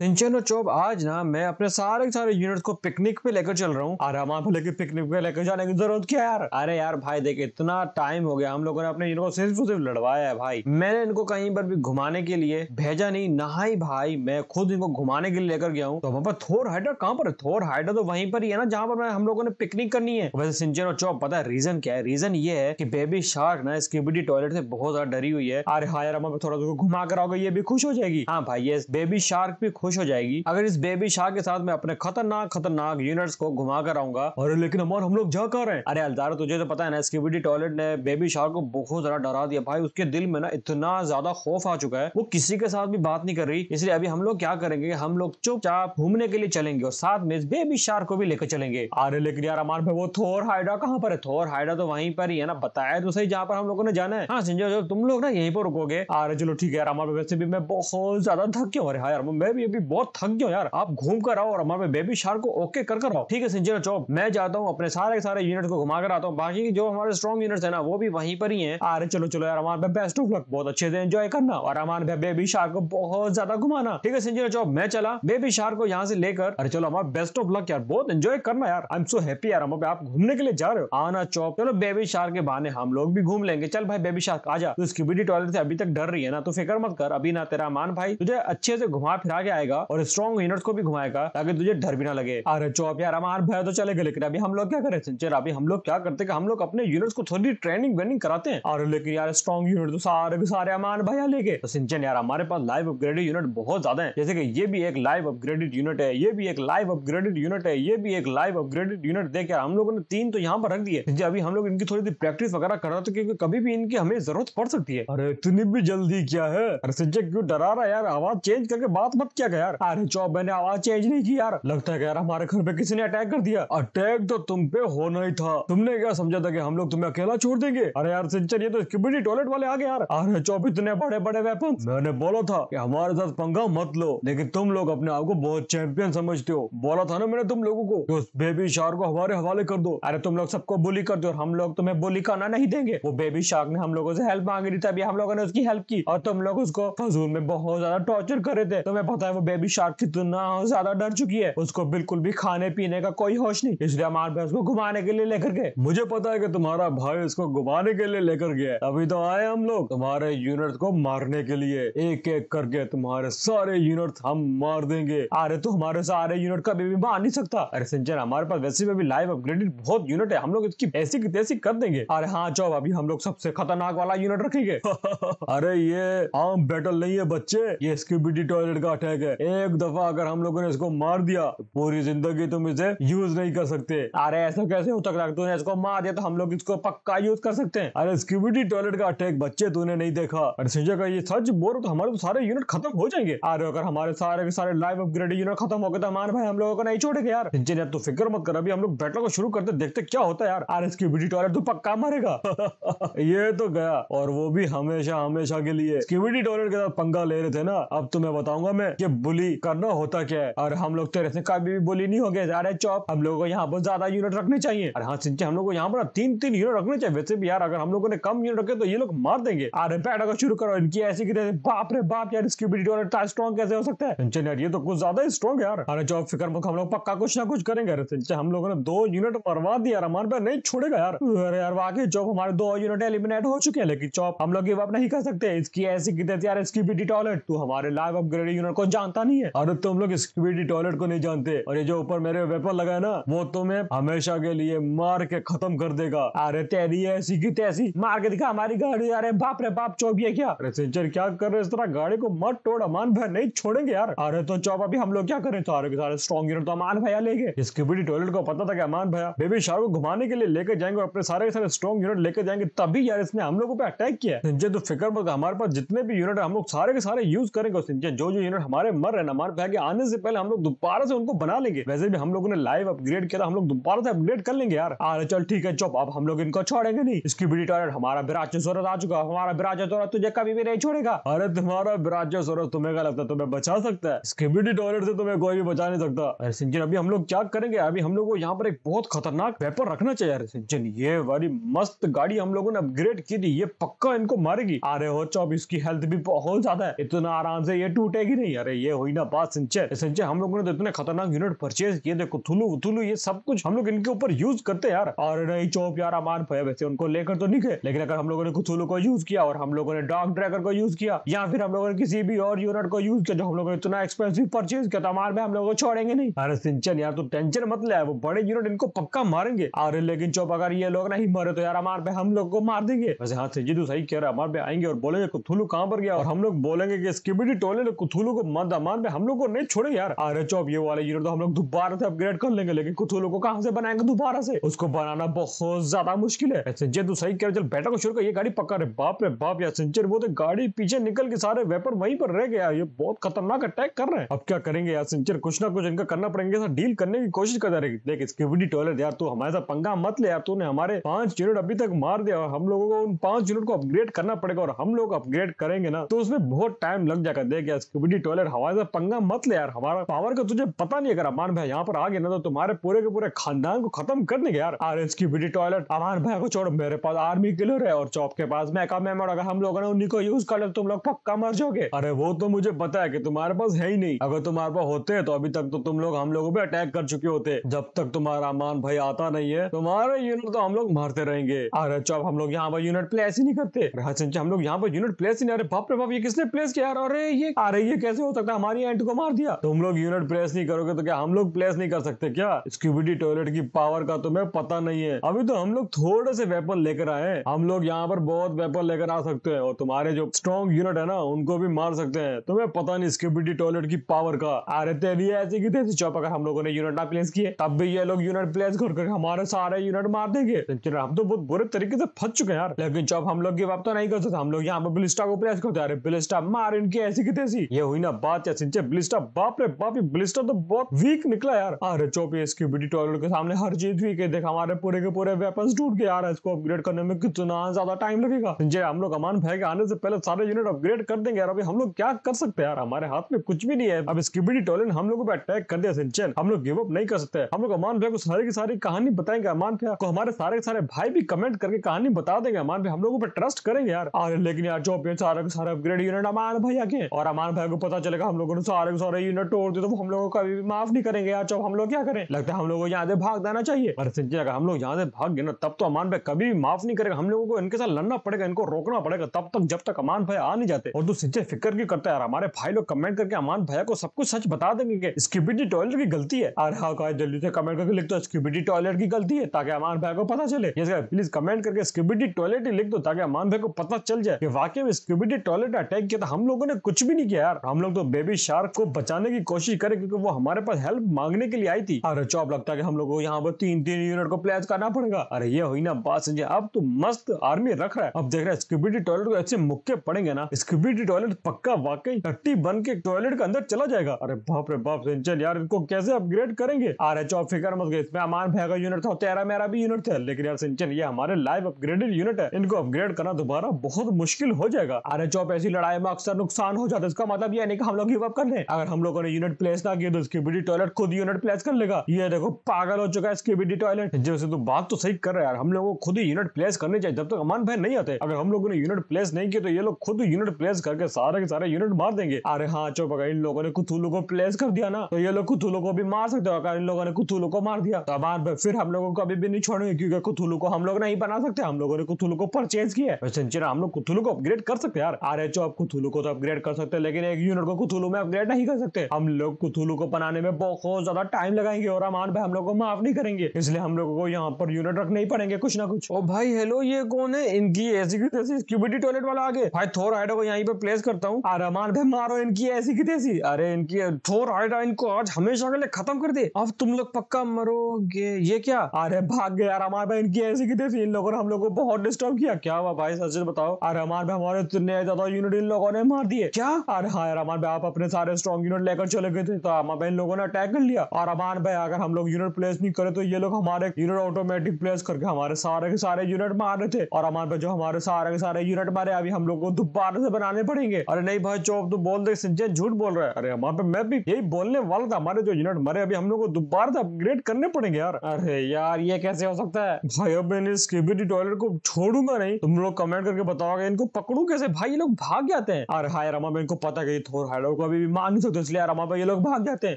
tension तो चौब आज ना मैं अपने सारे सारे यूनिट को पिकनिक पे लेकर चल रहा हूँ अरे पे लेके पिकनिक पे लेकर जाने की जरूरत क्या यार अरे यार भाई देख इतना टाइम हो गया हम लोगों ने अपने यूनिट को सिर्फ सिर्फ लड़वाया है भाई मैंने इनको कहीं पर भी घुमाने के लिए भेजा नहीं नहा ही भाई मैं खुद इनको घुमाने के लिए लेकर गया हूँ तो वहाँ पर थोर हाइडर कहाँ पर थोर हाइडर तो वहीं पर ही है ना जहाँ पर हम लोगों ने पिकनिक करनी है वैसे सिंचन चौब पता है रीजन क्या है रीजन ये है की बेबी शार्क ना स्कीबिडी टॉयलेट से बहुत ज्यादा डरी हुई है अरे हाँ यार थोड़ा तो घुमा कर आओगे ये भी खुश हो जाएगी हाँ भाई ये बेबी शार्क भी खुश हो जाएगी अगर इस बेबी शाह के साथ मैं अपने खतरनाक खतरनाक यूनिट्स को घुमा कर आऊंगा अरे लेकिन अमर हम लोग जा कर रहे हैं अरे अलदार तुझे तो पता है ना स्कीबीडी टॉयलेट ने बेबी शाह को बहुत ज्यादा डरा दिया भाई उसके दिल में ना इतना ज्यादा खौफ आ चुका है वो किसी के साथ भी बात नहीं कर रही इसलिए अभी हम लोग क्या करेंगे हम लोग चुपचाप घूमने के लिए चलेंगे और साथ में इस बेबी शार को भी लेकर चलेंगे अरे लेकिन यार अमान भाई वो थोर हाइडा कहाँ पर है थोर हाइडा तो वहीं पर ही है ना बताया तो सही जहाँ पर हम लोगों ने जाना है हाँ संजय तुम लोग ना यहीं पर रुकोगे अरे चलो ठीक है यार अमान वैसे भी मैं बहुत ज्यादा थक क्यों रहा यार मैं भी भी बहुत थक गया यार आप घूम कर आओ और हमारे बेबी शार्क को ओके कर कर आओ ठीक है सिंचना चौक मैं जाता हूँ अपने सारे सारे यूनिट को घुमा कर आता हूँ बाकी जो हमारे स्ट्रॉन्ग यूनिट है ना वो भी वहीं पर ही है अरे चलो चलो यार हमारे बेस्ट ऑफ लक बहुत अच्छे से एंजॉय करना और हमारे बेबी शार्क को बहुत ज्यादा घुमाना ठीक है सिंचना चौक मैं चला बेबी शार्क को यहाँ से लेकर अरे चलो हमारे बेस्ट ऑफ लक यार बहुत एंजॉय करना यार आई एम सो हैप्पी यार हमारे आप घूमने के लिए जा रहे हो आना चौक चलो बेबी शार्क के बहाने हम लोग भी घूम लेंगे चल भाई बेबी शार्क आ तो उसकी टॉयलेट से अभी तक डर रही है ना तो फिक्र मत कर अभी ना तेरा मान भाई तुझे अच्छे से घुमा फिरा के आएगा घुमाएगा और स्ट्रॉन्ग विनर्स को भी घुमाएगा ताकि तुझे डर भी ना लगे अरे चौप यार हमार भय तो चले गए लेकिन अभी हम लोग क्या करे सिंचर अभी हम लोग क्या करते हम लोग अपने यूनिट्स को थोड़ी ट्रेनिंग वेनिंग कराते हैं और लेकिन यार स्ट्रॉन्ग यूनिट तो सारे भी सारे हमारे भैया लेके तो सिंचन यार हमारे पास लाइव अपग्रेडेड यूनिट बहुत ज्यादा है जैसे कि ये भी एक लाइव अपग्रेडेड यूनिट है ये भी एक लाइव अपग्रेडेड यूनिट है ये भी एक लाइव अपग्रेडेड यूनिट देख यार हम लोगों ने तीन तो यहाँ पर रख दिए अभी हम लोग इनकी थोड़ी सी प्रैक्टिस वगैरह कर रहे तो थे क्योंकि कभी भी इनकी हमें जरूरत पड़ सकती है अरे इतनी भी जल्दी क्या है अरे सिंचन क्यों डरा रहा है यार आवाज चेंज करके बात मत क्या है यार अरे चौबे मैंने आवाज चेंज नहीं की यार लगता है यार हमारे घर पे किसी ने अटैक कर दिया अटैक तो तुम पे होना ही था तुमने क्या समझा था कि हम लोग तुम्हें अकेला छोड़ देंगे अरे यार सिंचर ये तो स्किबिटी टॉयलेट वाले आ गए यार अरे चौब इतने बड़े बड़े वेपन मैंने बोला था कि हमारे साथ पंगा मत लो लेकिन तुम लोग अपने आप को बहुत चैंपियन समझते हो बोला था ना मैंने तुम लोगों को उस बेबी शार्क को हमारे हवाले कर दो अरे तुम लोग सबको बुली कर दो और हम लोग तुम्हें बुली करना नहीं देंगे वो बेबी शार्क ने हम लोगों से हेल्प मांगी थी तभी हम लोगों ने उसकी हेल्प की और तुम लोग उसको फजूल में बहुत ज्यादा टॉर्चर करे थे तुम्हें पता है वो बेबी शार्क कितना ज्यादा डर चुकी है उसको बिल्कुल भी खाने पीने का कोई होश नहीं इसलिए हमारे भाई उसको घुमाने के लिए लेकर गए मुझे पता है कि तुम्हारा भाई उसको घुमाने के लिए लेकर गया अभी तो आए हम लोग तुम्हारे यूनिट को मारने के लिए एक एक करके तुम्हारे सारे यूनिट हम मार देंगे अरे तू तो हमारे सारे यूनिट का बेबी मार नहीं सकता अरे सिंचर हमारे पास वैसे भी लाइव अपग्रेडेड बहुत यूनिट है हम लोग इसकी ऐसी की तैसी कर देंगे अरे हाँ चौब अभी हम लोग सबसे खतरनाक वाला यूनिट रखेंगे अरे ये आम बैटल नहीं है बच्चे ये स्क्यूबिटी टॉयलेट का अटैक है एक दफा अगर हम लोगों ने इसको मार दिया तो पूरी जिंदगी तुम इसे यूज नहीं कर सकते अरे ऐसा कैसे हो तक तूने इसको मार दिया तो हम लोग इसको पक्का यूज कर सकते हैं अरे सिक्योरिटी टॉयलेट का अटैक बच्चे तूने नहीं देखा अरे संजय का ये सच बोर तो हमारे तो सारे यूनिट खत्म हो जाएंगे अरे अगर हमारे सारे के सारे लाइव अपग्रेड यूनिट खत्म हो गए तो हमारे भाई हम लोगों को नहीं छोड़ेगा यार संजय यार तू फिक्र मत कर अभी हम लोग बैटल को शुरू करते देखते क्या होता है यार अरे सिक्योरिटी टॉयलेट तो पक्का मारेगा ये तो गया और वो भी हमेशा हमेशा के लिए सिक्योरिटी टॉयलेट के साथ पंगा ले रहे थे ना अब तुम्हें तो बताऊंगा मैं कि बोली करना होता क्या है और हम लोग तो ऐसे कभी भी बोली नहीं हो गए चौप हम लोगों को यहाँ पर ज्यादा यूनिट रखने चाहिए और हाँ सिंचे हम लोग को यहाँ पर तीन तीन यूनिट रखने चाहिए वैसे भी यार अगर हम लोगों ने कम यूनिट रखे तो ये लोग मार देंगे अरे बैट अगर शुरू करो इनकी ऐसी बाप रे बाप यार इसकी स्ट्रॉन्ग कैसे हो सकता है सिंचन यार ये तो कुछ ज्यादा स्ट्रॉन्ग यार अरे चौप फिक्र मुख हम लोग पक्का कुछ ना कुछ करेंगे सिंह हम लोगों ने दो यूनिट मरवा दिया यार हमारे पे नहीं छोड़ेगा यार अरे यार वाकई चौप हमारे दो यूनिट एलिमिनेट हो चुके हैं लेकिन चौप हम लोग ये नहीं कर सकते इसकी ऐसी यार इसकी भी डिटॉलेट तू हमारे लाइव अपग्रेड यूनिट को जान पता नहीं है और अब तुम लोग स्क्यूरिटी टॉयलेट को नहीं जानते और ये जो ऊपर मेरे वेपर लगा है ना वो तुम्हें हमेशा के लिए मार के खत्म कर देगा अरे तेरी ऐसी की तैसी मार के दिखा हमारी गाड़ी अरे बाप रे बाप चौबी है क्या अरे सिंचर क्या कर रहे इस तरह गाड़ी को मत तोड़ अमान भाई नहीं छोड़ेंगे यार अरे तो चौप अभी हम लोग क्या करें सारे के सारे स्ट्रॉन्ग यूनिट तो अमान भैया ले स्क्यूरिटी टॉयलेट को पता था कि अमान भैया बेबी शाह को घुमाने के लिए लेकर जाएंगे अपने सारे सारे स्ट्रॉन्ग यूनिट लेकर जाएंगे तभी यार इसने हम लोगों पे अटैक किया सिंचर तो फिक्र मत हमारे पास जितने भी यूनिट है हम लोग सारे के सारे यूज करेंगे सिंचर जो जो यूनिट हमारे मर रहे ना मर भाग्य आने से पहले हम लोग दोबारा से उनको बना लेंगे वैसे भी हम लोगों ने लाइव अपग्रेड किया था हम लोग दोबारा से अपग्रेड कर लेंगे यार अरे चल ठीक है चुप अब हम लोग इनको छोड़ेंगे नहीं इसकी बड़ी टॉयलेट हमारा विराज सूरत आ चुका हमारा विराज सूरत तुझे कभी भी नहीं छोड़ेगा अरे तुम्हारा विराज सूरत तुम्हें क्या लगता है तुम्हें बचा सकता है इसकी बड़ी टॉयलेट से तुम्हें कोई भी बचा नहीं सकता अरे सिंचन अभी हम लोग क्या करेंगे अभी हम लोग को यहाँ पर एक बहुत खतरनाक वेपन रखना चाहिए अरे सिंचन ये वाली मस्त गाड़ी हम लोगों ने अपग्रेड की थी ये पक्का इनको मारेगी अरे हो चौब इसकी हेल्थ भी बहुत ज्यादा है इतना आराम से ये टूटेगी नहीं अरे ये हुई ना बात सिंचर सिंचर हम लोगों ने तो इतने खतरनाक यूनिट परचेज किए देखो थुलू वुलू ये सब कुछ हम लोग इनके ऊपर यूज करते यार और नहीं चौप यार अमान पे वैसे उनको लेकर तो नहीं गए लेकिन अगर हम लोगों ने कुथुलू को यूज किया और हम लोगों ने डॉग ड्रैगर को यूज किया या फिर हम लोगों ने किसी भी और यूनिट को यूज किया जो हम लोगों ने इतना एक्सपेंसिव परचेज किया तो अमान में हम लोग छोड़ेंगे नहीं अरे सिंचन यार तू टेंशन मत ले वो बड़े यूनिट इनको पक्का मारेंगे अरे लेकिन चौप अगर ये लोग नहीं मरे तो यार अमान पे हम लोग को मार देंगे वैसे हाथ से जी तू सही कह रहा है अमान पे आएंगे और बोलेंगे कुथुलू कहाँ पर गया और हम लोग बोलेंगे कि स्किबिडी टोले ने कुथुलू को मत दामान में हम लोग को नहीं छोड़े यार अरे चौब ये वाले यूनिट तो हम लोग दोबारा से अपग्रेड कर लेंगे लेकिन कुछ लोगों को कहाँ से बनाएंगे दोबारा से उसको बनाना बहुत ज्यादा मुश्किल है सिंचन तू सही कह चल बैठा को शुरू कर ये गाड़ी पक्का रहे बाप रे बाप यार सिंचर वो तो गाड़ी पीछे निकल के सारे वेपर वहीं पर रह गया ये बहुत खतरनाक अटैक कर रहे हैं अब क्या करेंगे यार सिंचर कुछ ना कुछ इनका करना पड़ेगा डील करने की कोशिश कर रहे देख स्किविडी टॉयलेट यार तू हमारे साथ पंगा मत ले यार तूने हमारे पांच यूनिट अभी तक मार दिया और हम लोगों को उन पांच यूनिट को अपग्रेड करना पड़ेगा और हम लोग अपग्रेड करेंगे ना तो उसमें बहुत टाइम लग जाएगा देख यार स्किविडी टॉयलेट हवा हमारे से पंगा मत ले यार हमारा पावर का तुझे पता नहीं अगर अमान भाई यहाँ पर आगे ना तो तुम्हारे पूरे के पूरे खानदान को खत्म कर देंगे यार आर एस की बिटी टॉयलेट अमान भाई को छोड़ो मेरे पास आर्मी किलर है और चौप के पास मैं कम है अगर हम लोगों ने उन्हीं को यूज कर ले तो तुम लोग पक्का मर जाओगे अरे वो तो मुझे पता है की तुम्हारे पास है ही नहीं अगर तुम्हारे पास होते तो अभी तक तो तुम लोग हम लोगों पे अटैक कर चुके होते जब तक तुम्हारा अमान भाई आता नहीं है तुम्हारे यूनिट तो हम लोग मारते रहेंगे अरे चौप हम लोग यहाँ पर यूनिट प्लेस ही नहीं करते हम लोग यहाँ पर यूनिट प्लेस ही नहीं अरे बाप रे बाप ये किसने प्लेस किया अरे ये अरे ये कैसे हो सकता है हमारी एंट को मार दिया तुम लोग यूनिट प्लेस नहीं करोगे तो क्या हम लोग प्लेस नहीं कर सकते क्या स्क्यूबिटी टॉयलेट की पावर का तुम्हें तो पता नहीं है अभी तो हम लोग थोड़े से वेपन लेकर आए हैं हम लोग यहाँ पर बहुत वेपन लेकर आ सकते हैं और तुम्हारे जो स्ट्रॉन्ग यूनिट है ना उनको भी मार सकते हैं तुम्हें पता नहीं स्क्यूबिटी टॉयलेट की पावर का अरे तेरी ऐसी की तैसी चौप अगर हम लोगों ने यूनिट ना प्लेस किए तब भी ये लोग यूनिट प्लेस कर हमारे सारे यूनिट मार देंगे हम तो बहुत बुरे तरीके से फंस चुके हैं यार लेकिन चौप हम लोग की बात तो नहीं कर सकते हम लोग यहाँ पर बिलिस्टा को प्लेस करते अरे बिलिस्टा मार इनकी ऐसी की तैसी ये हुई ना बात बात ब्लिस्टर बाप रे बाप ब्लिस्टर तो बहुत वीक निकला यार अरे चौबीस क्यूबिटी टॉयलेट के सामने हर चीज वीक है देखा हमारे पूरे के पूरे वेपन टूट गए यार इसको अपग्रेड करने में कितना ज्यादा टाइम लगेगा जय हम लोग अमान भाई के आने से पहले सारे यूनिट अपग्रेड कर देंगे यार अभी हम लोग क्या कर सकते हैं यार हमारे हाथ में कुछ भी नहीं है अब इसकी स्क्यूबिटी टॉयलेट हम लोगों पे अटैक कर दिया सिंचन हम लोग गिवअप नहीं कर सकते हम लोग अमान भाई को सारी की सारी कहानी बताएंगे अमान भाई को तो हमारे सारे सारे भाई भी कमेंट करके कहानी बता देंगे अमान भाई हम लोगों पर ट्रस्ट करेंगे यार अरे लेकिन यार जो सारे सारा अपग्रेड यूनिट अमान भाई आगे और अमान भाई को पता चलेगा हम लोगों ने सारे के सारे यूनिट तोड़ दिए तो हम लोगों को कभी भी माफ नहीं करेंगे यार हम लोग क्या करें लगता है हम लोगों को यहाँ से भाग देना चाहिए पर सिंह अगर हम लोग यहाँ से भाग गए ना तब तो अमान भाई कभी भी माफ नहीं करेगा हम लोगों को इनके साथ लड़ना पड़ेगा इनको रोकना पड़ेगा तब तक जब तक अमान भाई आ नहीं जाते और तू सिंह फिक्र क्यों करता है हमारे भाई लोग कमेंट करके अमान भैया को सब कुछ सच बता देंगे स्क्यूबिटी टॉयलेट की गलती है अरे हाँ कहा जल्दी से कमेंट करके लिख दो स्क्यूबिटी टॉयलेट की गलती है ताकि अमान भाई को पता चले प्लीज कमेंट करके स्क्यूबिटी टॉयलेट ही लिख दो ताकि अमान भाई को पता चल जाए कि वाकई में स्क्यूबिटी टॉयलेट अटैक किया था हम लोगों ने कुछ भी नहीं किया यार हम लोग तो बेबी शार्क को बचाने की कोशिश करे क्योंकि वो हमारे पास हेल्प मांगने के लिए आई थी अरे चौब लगता है कि हम लोग को यहाँ पर तीन तीन यूनिट को प्लेज करना पड़ेगा अरे ये हुई ना बात समझे अब तो मस्त आर्मी रख रहा है अब देख रहे स्क्यूबिटी टॉयलेट को ऐसे मुक्के पड़ेंगे ना स्क्यूबिटी टॉयलेट पक्का वाकई टट्टी बन के टॉयलेट के अंदर चला जाएगा अरे बाप रे बाप सिंचल यार इनको कैसे अपग्रेड करेंगे अरे चौब ऑफ फिकर मत गए इसमें अमान भाई का यूनिट था तेरा मेरा भी यूनिट था लेकिन यार सिंचल ये हमारे लाइव अपग्रेडेड यूनिट है इनको अपग्रेड करना दोबारा बहुत मुश्किल हो जाएगा अरे चौब ऐसी लड़ाई में अक्सर नुकसान हो जाता है इसका मतलब ये नहीं कि हम लोग लोग गिव अप कर ले अगर हम लोगों ने यूनिट प्लेस ना किया तो स्कीबीडी टॉयलेट खुद यूनिट प्लेस कर लेगा ये देखो पागल हो चुका है स्कीबीडी टॉयलेट जैसे तू बात तो सही कर रहा है यार हम लोगों को खुद ही यूनिट प्लेस करने चाहिए जब तक अमान भाई नहीं आते अगर हम लोगों ने यूनिट प्लेस नहीं किया तो ये लोग खुद यूनिट प्लेस करके सारे के सारे यूनिट मार देंगे अरे हाँ चुप अगर इन लोगों ने कुथुलू को प्लेस कर दिया ना तो ये लोग कुथुलू को भी मार सकते हो अगर इन लोगों ने कुथुलू को मार दिया तो अमान भाई फिर हम लोगों को अभी भी नहीं छोड़ेंगे क्योंकि कुथुलू को हम लोग नहीं बना सकते हम लोगों ने कुथुलू को परचेज किया है हम लोग कुथुलू को अपग्रेड कर सकते यार अरे चो आप कुथुलू को तो अपग्रेड कर सकते हैं लेकिन एक यूनिट को कुथुलू में अपग्रेड नहीं कर सकते हम लोग कुथुलू को बनाने में बहुत ज्यादा टाइम लगाएंगे और अमान भाई हम लोग को माफ नहीं करेंगे इसलिए हम लोगों को यहाँ पर यूनिट रखने ही पड़ेंगे कुछ ना कुछ ओ भाई हेलो ये कौन है इनकी ऐसी की तैसी क्यूबिटी टॉयलेट वाला आगे भाई थोर हाइडा को यहाँ पे प्लेस करता हूँ अरे अमान भाई मारो इनकी ऐसी की तैसी अरे इनकी थोर हाइडा इनको आज हमेशा के लिए खत्म कर दे अब तुम लोग पक्का मरोगे ये क्या अरे भाग गया अमान भाई इनकी ऐसी की तैसी इन लोगों ने हम लोग को बहुत डिस्टर्ब किया क्या हुआ भाई सचिन बताओ अरे अमान भाई हमारे इतने ज्यादा यूनिट इन लोगों ने मार दिए क्या अरे हाँ अमान भाई आप आप अपने सारे स्ट्रॉन्ग यूनिट लेकर चले गए थे तो हमारे इन लोगों ने अटैक कर लिया और अमान भाई अगर हम लोग यूनिट प्लेस नहीं करे तो ये लोग हमारे यूनिट ऑटोमेटिक प्लेस करके हमारे सारे के सारे यूनिट मार रहे थे और अमान भाई जो हमारे सारे के सारे यूनिट मारे अभी हम लोग को दोबारा से बनाने पड़ेंगे अरे नहीं भाई चौप तो बोल दे संजय झूठ बोल रहा है अरे हमारे पे मैं भी यही बोलने वाला था हमारे जो यूनिट मरे अभी हम लोग को दोबारा से अपग्रेड करने पड़ेंगे यार अरे यार ये कैसे हो सकता है भाई अब मैंने स्क्रिबिटी टॉयलेट को छोड़ूंगा नहीं तुम लोग कमेंट करके बताओगे इनको पकड़ू कैसे भाई ये लोग भाग जाते हैं अरे हाय रमा इनको पता गई थोड़ा लोगों को अभी भी मार नहीं सकते इसलिए आराम पर ये लोग भाग जाते हैं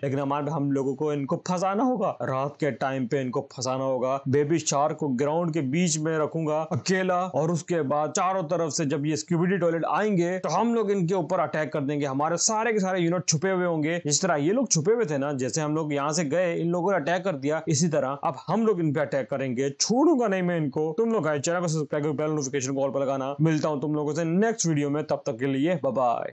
लेकिन हमारे हम लोगों को इनको फंसाना होगा रात के टाइम पे इनको फंसाना होगा बेबी शार को ग्राउंड के बीच में रखूंगा अकेला और उसके बाद चारों तरफ से जब ये सिक्योरिटी टॉयलेट आएंगे तो हम लोग इनके ऊपर अटैक कर देंगे हमारे सारे के सारे यूनिट छुपे हुए होंगे जिस तरह ये लोग छुपे हुए थे ना जैसे हम लोग यहाँ से गए इन लोगों ने अटैक कर दिया इसी तरह अब हम लोग इन पे अटैक करेंगे छोड़ूंगा नहीं मैं इनको तुम लोग चैनल को सब्सक्राइब नोटिफिकेशन कॉल पर लगाना मिलता हूँ तुम लोगों से नेक्स्ट वीडियो में तब तक के लिए बाय